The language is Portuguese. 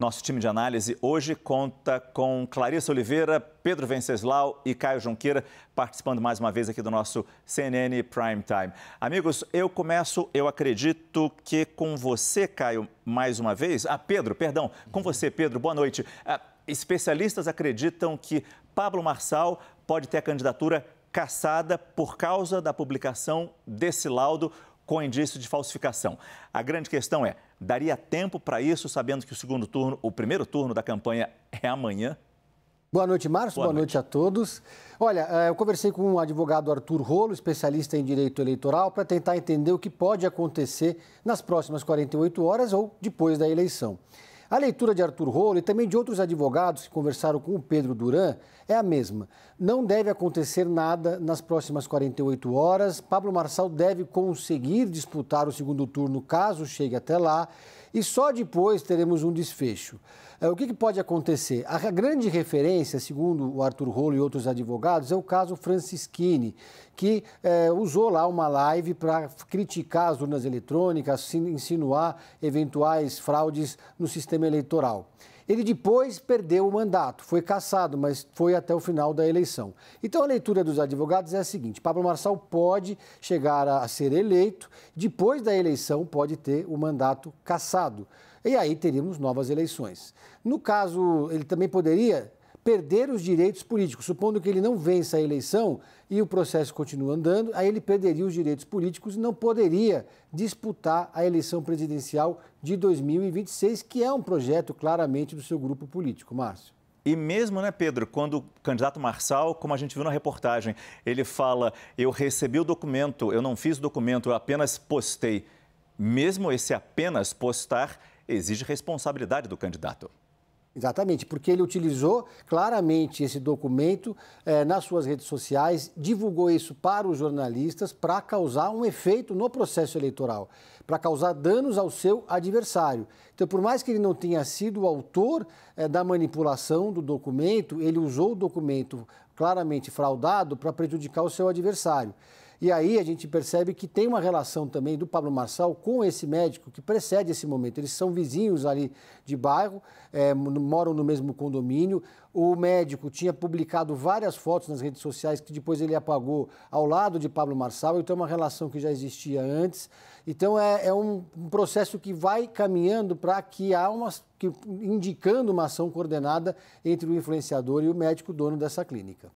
Nosso time de análise hoje conta com Clarissa Oliveira, Pedro Venceslau e Caio Junqueira, participando mais uma vez aqui do nosso CNN Prime Time. Amigos, eu começo, eu acredito que com você, Caio, mais uma vez. Ah, Pedro, perdão, com uhum. você, Pedro, boa noite. Ah, especialistas acreditam que Pablo Marçal pode ter a candidatura cassada por causa da publicação desse laudo com indício de falsificação. A grande questão é: daria tempo para isso, sabendo que o segundo turno, o primeiro turno da campanha é amanhã? Boa noite, Márcio. Boa, Boa noite. noite. a todos. Olha, eh, eu conversei com o advogado Arthur Rolo, especialista em direito eleitoral, para tentar entender o que pode acontecer nas próximas 48 horas ou depois da eleição. A leitura de Arthur Rolo e também de outros advogados que conversaram com o Pedro Duran é a mesma. Não deve acontecer nada nas próximas 48 horas. Pablo Marçal deve conseguir disputar o segundo turno caso chegue até lá e só depois teremos um desfecho. É, o que, pode acontecer? A grande referência, segundo o Arthur Rolo e outros advogados, é o caso Francischini, que é, usou lá uma live para criticar as urnas eletrônicas, insinuar eventuais fraudes no sistema eleitoral. Ele depois perdeu o mandato, foi cassado, mas foi até o final da eleição. Então a leitura dos advogados é a seguinte: Pablo Marçal pode chegar a ser eleito, depois da eleição pode ter o mandato cassado. E aí teríamos novas eleições. No caso, ele também poderia perder os direitos políticos. Supondo que ele não vença a eleição e o processo continua andando, aí ele perderia os direitos políticos e não poderia disputar a eleição presidencial de 2026, que é um projeto claramente do seu grupo político. Márcio. E mesmo, né, Pedro, quando o candidato Marçal, como a gente viu na reportagem, ele fala: eu recebi o documento, eu não fiz o documento, eu apenas postei. Mesmo esse apenas postar exige responsabilidade do candidato. Exatamente, porque ele utilizou claramente esse documento eh, nas suas redes sociais, divulgou isso para os jornalistas para causar um efeito no processo eleitoral, para causar danos ao seu adversário. Então, por mais que ele não tenha sido o autor eh, da manipulação do documento, ele usou o documento claramente fraudado para prejudicar o seu adversário. E aí a gente percebe que tem uma relação também do Pablo Marçal com esse médico que precede esse momento. Eles são vizinhos ali de bairro, é, moram no mesmo condomínio. O médico tinha publicado várias fotos nas redes sociais que depois ele apagou ao lado de Pablo Marçal, então é uma relação que já existia antes. Então é, é um, um processo que vai caminhando para que há uma. Que, indicando uma ação coordenada entre o influenciador e o médico dono dessa clínica.